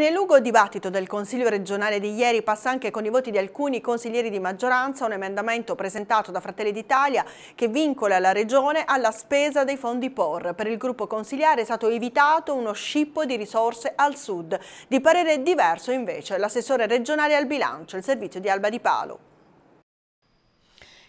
nel lungo dibattito del Consiglio regionale di ieri passa anche con i voti di alcuni consiglieri di maggioranza un emendamento presentato da Fratelli d'Italia che vincola la Regione alla spesa dei fondi POR. Per il gruppo consigliare è stato evitato uno scippo di risorse al Sud. Di parere diverso invece l'assessore regionale al bilancio, il servizio di Alba di Palo.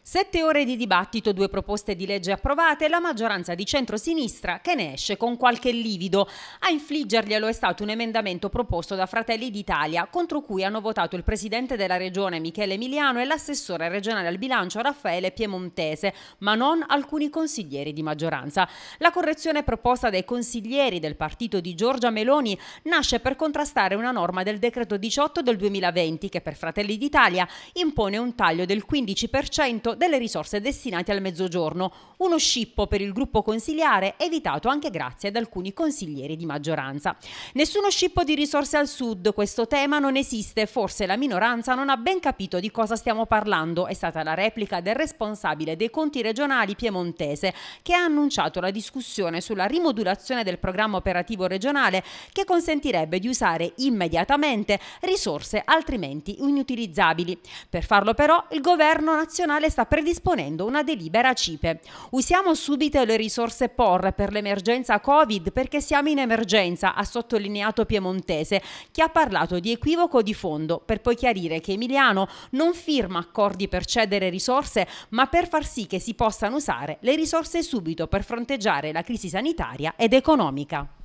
Sette ore di dibattito, due proposte di legge approvate e la maggioranza di centrosinistra che ne esce con qualche livido. A infliggerglielo è stato un emendamento proposto da Fratelli d'Italia, contro cui hanno votato il presidente della regione Michele Emiliano e l'assessore regionale al bilancio Raffaele Piemontese, ma non alcuni consiglieri di maggioranza. La correzione proposta dai consiglieri del partito di Giorgia Meloni nasce per contrastare una norma del decreto 18 del 2020 che per Fratelli d'Italia impone un taglio del 15% 10% delle risorse destinate al Mezzogiorno, uno scippo per il gruppo consiliare evitato anche grazie ad alcuni consiglieri di maggioranza. Nessuno scippo di risorse al Sud, questo tema non esiste, forse la minoranza non ha ben capito di cosa stiamo parlando, è stata la replica del responsabile dei conti regionali piemontese che ha annunciato la discussione sulla rimodulazione del programma operativo regionale che consentirebbe di usare immediatamente risorse altrimenti inutilizzabili. Per farlo però il governo nazionale sta sta predisponendo una delibera CIPE. Usiamo subito le risorse POR per l'emergenza Covid perché siamo in emergenza, ha sottolineato Piemontese, che ha parlato di equivoco di fondo per poi chiarire che Emiliano non firma accordi per cedere risorse, ma per far sì che si possano usare le risorse subito per fronteggiare la crisi sanitaria ed economica.